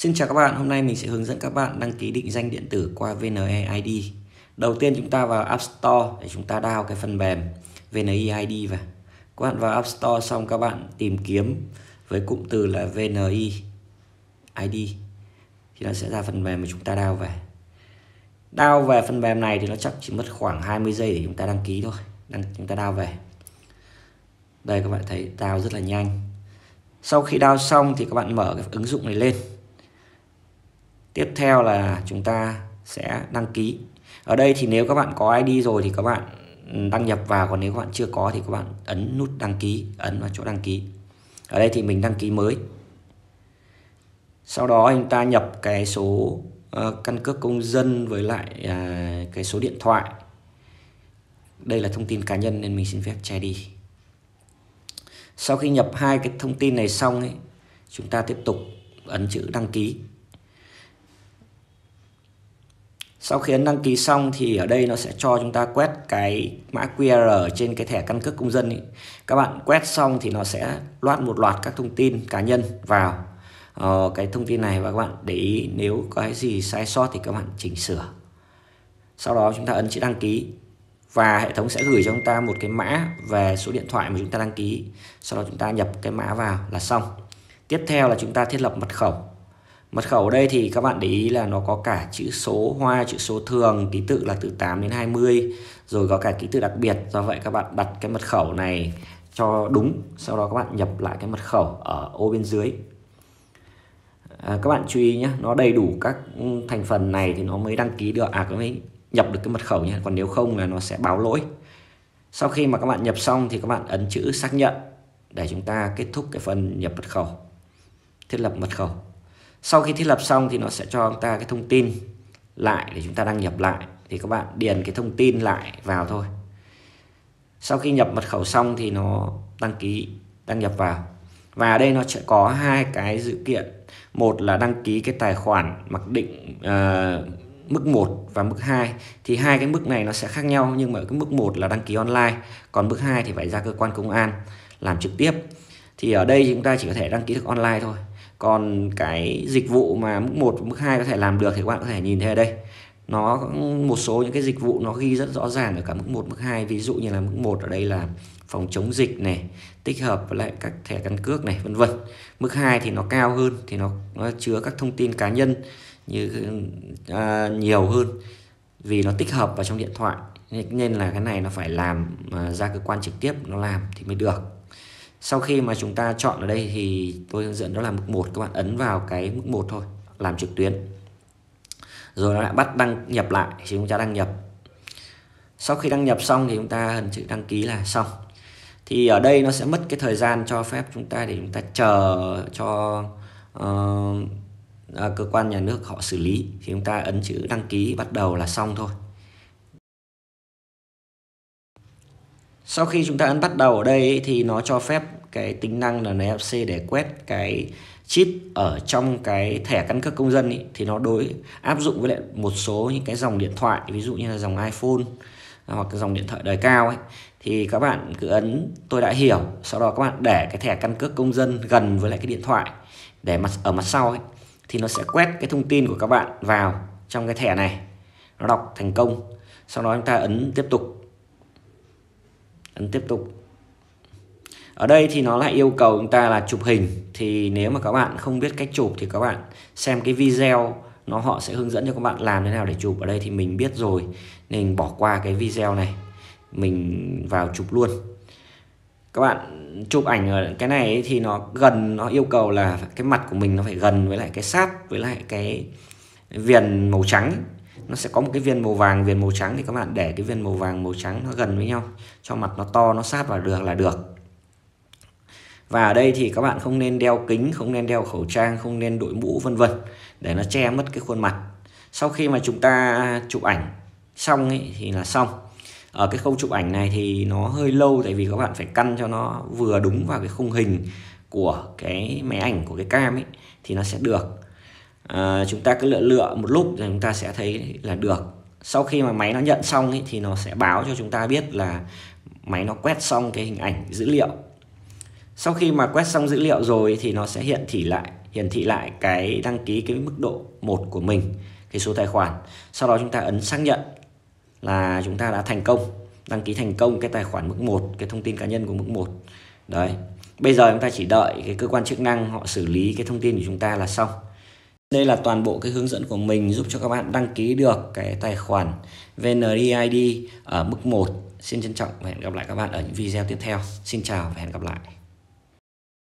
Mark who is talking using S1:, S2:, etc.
S1: Xin chào các bạn, hôm nay mình sẽ hướng dẫn các bạn đăng ký định danh điện tử qua vneid Đầu tiên chúng ta vào App Store để chúng ta download cái phần mềm vneid vào. Các bạn vào App Store xong các bạn tìm kiếm với cụm từ là vneid thì nó sẽ ra phần mềm mà chúng ta download về. Download về phần mềm này thì nó chắc chỉ mất khoảng 20 giây để chúng ta đăng ký thôi. Đăng chúng ta download về. Đây các bạn thấy download rất là nhanh. Sau khi download xong thì các bạn mở cái ứng dụng này lên tiếp theo là chúng ta sẽ đăng ký ở đây thì nếu các bạn có ID rồi thì các bạn ừ, đăng nhập vào còn nếu các bạn chưa có thì các bạn ấn nút đăng ký ấn vào chỗ đăng ký ở đây thì mình đăng ký mới sau đó anh ta nhập cái số uh, căn cước công dân với lại uh, cái số điện thoại đây là thông tin cá nhân nên mình xin phép che đi sau khi nhập hai cái thông tin này xong ấy chúng ta tiếp tục ấn chữ đăng ký sau khi ấn đăng ký xong thì ở đây nó sẽ cho chúng ta quét cái mã QR trên cái thẻ căn cước công dân ấy. các bạn quét xong thì nó sẽ loát một loạt các thông tin cá nhân vào ờ, cái thông tin này và các bạn để ý nếu có cái gì sai sót thì các bạn chỉnh sửa sau đó chúng ta ấn chữ đăng ký và hệ thống sẽ gửi cho chúng ta một cái mã về số điện thoại mà chúng ta đăng ký sau đó chúng ta nhập cái mã vào là xong tiếp theo là chúng ta thiết lập mật khẩu Mật khẩu ở đây thì các bạn để ý là nó có cả chữ số hoa, chữ số thường, ký tự là từ 8 đến 20, rồi có cả ký tự đặc biệt. Do vậy các bạn đặt cái mật khẩu này cho đúng, sau đó các bạn nhập lại cái mật khẩu ở ô bên dưới. À, các bạn chú ý nhé, nó đầy đủ các thành phần này thì nó mới đăng ký được, à mới nhập được cái mật khẩu nhé, còn nếu không là nó sẽ báo lỗi. Sau khi mà các bạn nhập xong thì các bạn ấn chữ xác nhận để chúng ta kết thúc cái phần nhập mật khẩu, thiết lập mật khẩu sau khi thiết lập xong thì nó sẽ cho chúng ta cái thông tin lại để chúng ta đăng nhập lại thì các bạn điền cái thông tin lại vào thôi sau khi nhập mật khẩu xong thì nó đăng ký đăng nhập vào và ở đây nó sẽ có hai cái dự kiện một là đăng ký cái tài khoản mặc định uh, mức 1 và mức 2 thì hai cái mức này nó sẽ khác nhau nhưng mà cái mức 1 là đăng ký online còn mức 2 thì phải ra cơ quan công an làm trực tiếp thì ở đây chúng ta chỉ có thể đăng ký được online thôi còn cái dịch vụ mà mức 1 mức 2 có thể làm được thì các bạn có thể nhìn thấy ở đây nó một số những cái dịch vụ nó ghi rất rõ ràng ở cả mức 1 mức 2 ví dụ như là mức 1 ở đây là phòng chống dịch này tích hợp với lại các thẻ căn cước này vân vân mức 2 thì nó cao hơn thì nó, nó chứa các thông tin cá nhân như à, nhiều hơn vì nó tích hợp vào trong điện thoại nên là cái này nó phải làm à, ra cơ quan trực tiếp nó làm thì mới được sau khi mà chúng ta chọn ở đây thì tôi hướng dẫn đó là mức 1 các bạn ấn vào cái mức 1 thôi làm trực tuyến rồi nó lại bắt đăng nhập lại thì chúng ta đăng nhập sau khi đăng nhập xong thì chúng ta hình chữ đăng ký là xong thì ở đây nó sẽ mất cái thời gian cho phép chúng ta để chúng ta chờ cho uh, cơ quan nhà nước họ xử lý thì chúng ta ấn chữ đăng ký bắt đầu là xong thôi sau khi chúng ta ấn bắt đầu ở đây ấy, thì nó cho phép cái tính năng là NFC để quét cái chip ở trong cái thẻ căn cước công dân ấy, thì nó đối áp dụng với lại một số những cái dòng điện thoại ví dụ như là dòng iPhone à, hoặc dòng điện thoại đời cao ấy thì các bạn cứ ấn tôi đã hiểu sau đó các bạn để cái thẻ căn cước công dân gần với lại cái điện thoại để mặt ở mặt sau ấy thì nó sẽ quét cái thông tin của các bạn vào trong cái thẻ này nó đọc thành công sau đó chúng ta ấn tiếp tục ấn tiếp tục ở đây thì nó lại yêu cầu chúng ta là chụp hình thì nếu mà các bạn không biết cách chụp thì các bạn xem cái video nó họ sẽ hướng dẫn cho các bạn làm thế nào để chụp ở đây thì mình biết rồi nên bỏ qua cái video này mình vào chụp luôn các bạn chụp ảnh ở cái này thì nó gần nó yêu cầu là cái mặt của mình nó phải gần với lại cái sáp với lại cái viền màu trắng nó sẽ có một cái viên màu vàng viên màu trắng thì các bạn để cái viên màu vàng màu trắng nó gần với nhau cho mặt nó to nó sát vào được là được và ở đây thì các bạn không nên đeo kính không nên đeo khẩu trang không nên đội mũ vân vân để nó che mất cái khuôn mặt sau khi mà chúng ta chụp ảnh xong ấy, thì là xong ở cái khâu chụp ảnh này thì nó hơi lâu tại vì các bạn phải căn cho nó vừa đúng vào cái khung hình của cái máy ảnh của cái cam ấy thì nó sẽ được à, chúng ta cứ lựa lựa một lúc thì chúng ta sẽ thấy là được sau khi mà máy nó nhận xong ấy, thì nó sẽ báo cho chúng ta biết là máy nó quét xong cái hình ảnh dữ liệu sau khi mà quét xong dữ liệu rồi thì nó sẽ hiện thị lại hiển thị lại cái đăng ký cái mức độ một của mình cái số tài khoản sau đó chúng ta ấn xác nhận là chúng ta đã thành công đăng ký thành công cái tài khoản mức 1 cái thông tin cá nhân của mức 1 đấy bây giờ chúng ta chỉ đợi cái cơ quan chức năng họ xử lý cái thông tin của chúng ta là xong đây là toàn bộ cái hướng dẫn của mình giúp cho các bạn đăng ký được cái tài khoản VNDID ở mức 1. Xin trân trọng và hẹn gặp lại các bạn ở những video tiếp theo. Xin chào và hẹn gặp lại.